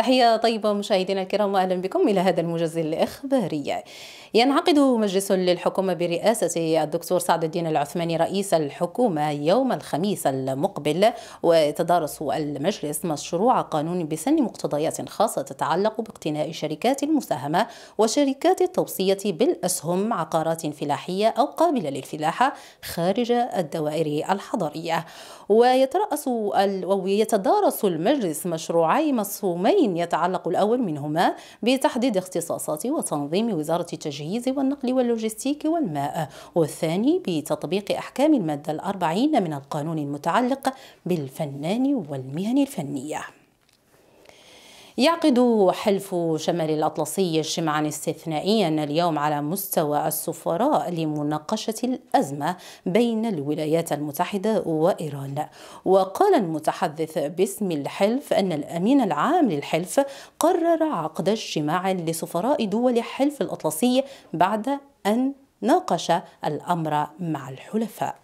تحية طيبة مشاهدينا الكرام وأهلا بكم إلى هذا الموجز الإخباري ينعقد مجلس للحكومة برئاسة الدكتور سعد الدين العثماني رئيس الحكومة يوم الخميس المقبل ويتدارس المجلس مشروع قانون بسن مقتضيات خاصة تتعلق باقتناء شركات المساهمة وشركات التوصية بالأسهم عقارات فلاحية أو قابلة للفلاحة خارج الدوائر الحضرية ويترأس ويتدارس المجلس مشروعي مصومين أمرين يتعلق الأول منهما بتحديد اختصاصات وتنظيم وزارة التجهيز والنقل واللوجستيك والماء والثاني بتطبيق أحكام المادة الأربعين من القانون المتعلق بالفنان والمهن الفنية يعقد حلف شمال الأطلسي اجتماعا استثنائيا اليوم على مستوى السفراء لمناقشة الأزمة بين الولايات المتحدة وإيران وقال المتحدث باسم الحلف أن الأمين العام للحلف قرر عقد اجتماع لسفراء دول حلف الأطلسي بعد أن ناقش الأمر مع الحلفاء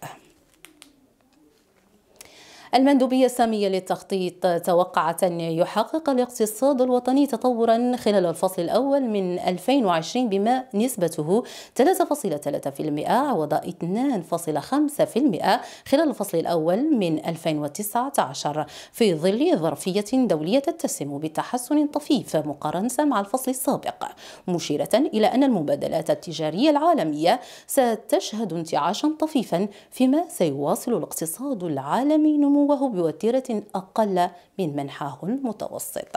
المندوبية السامية للتخطيط توقعت أن يحقق الاقتصاد الوطني تطورا خلال الفصل الأول من 2020 بما نسبته 3.3% عوض 2.5% خلال الفصل الأول من 2019 في ظل ظرفية دولية تتسم بتحسن طفيف مقارنة مع الفصل السابق مشيرة إلى أن المبادلات التجارية العالمية ستشهد انتعاشا طفيفا فيما سيواصل الاقتصاد العالمي نمو وهو بوتيرة أقل من منحاه المتوسط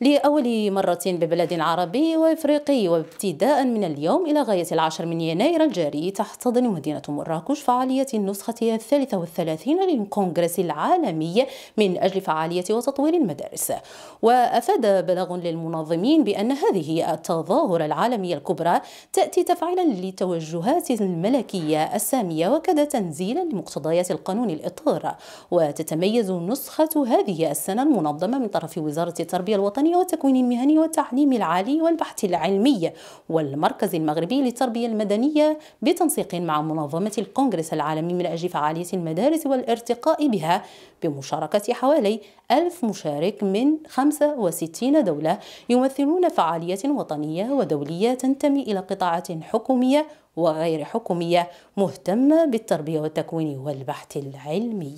لأول مرة ببلد عربي وإفريقي وابتداء من اليوم إلى غاية العاشر من يناير الجاري تحتضن مدينة مراكش فعالية النسخة الثالثة والثلاثين للكونغرس العالمي من أجل فعالية وتطوير المدارس وأفاد بلاغ للمنظمين بأن هذه التظاهرة العالمية الكبرى تأتي تفعيلا للتوجهات الملكية السامية وكذا تنزيلا لمقتضيات القانون الإطار وتتميز نسخة هذه السنة المنظمة من طرف وزارة التربية الوطنية المهني والتكوين المهني والتعليم العالي والبحث العلمي والمركز المغربي للتربية المدنية بتنسيق مع منظمة الكونغرس العالمي من أجل فعالية المدارس والارتقاء بها بمشاركة حوالي ألف مشارك من 65 دولة يمثلون فعاليات وطنية ودولية تنتمي إلى قطاعات حكومية وغير حكومية مهتمة بالتربية والتكوين والبحث العلمي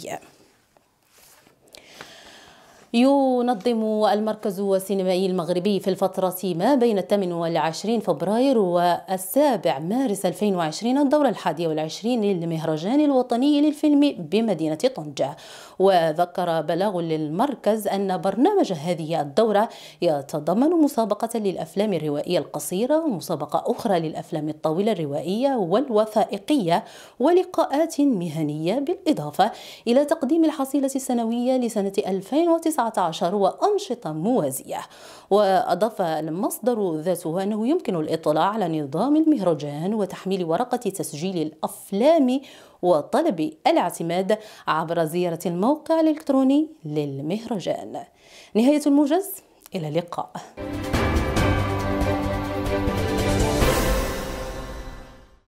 ينظم المركز السينمائي المغربي في الفترة ما بين 28 فبراير فبراير والسابع مارس 2020 الدورة الحادية والعشرين للمهرجان الوطني للفيلم بمدينة طنجة وذكر بلاغ للمركز أن برنامج هذه الدورة يتضمن مسابقة للأفلام الروائية القصيرة ومسابقة أخرى للأفلام الطويلة الروائية والوثائقية ولقاءات مهنية بالإضافة إلى تقديم الحصيلة السنوية لسنة 2019 19 وأنشطة موازية وأضاف المصدر ذاته أنه يمكن الاطلاع على نظام المهرجان وتحميل ورقة تسجيل الأفلام وطلب الاعتماد عبر زيارة الموقع الإلكتروني للمهرجان نهاية الموجز إلى اللقاء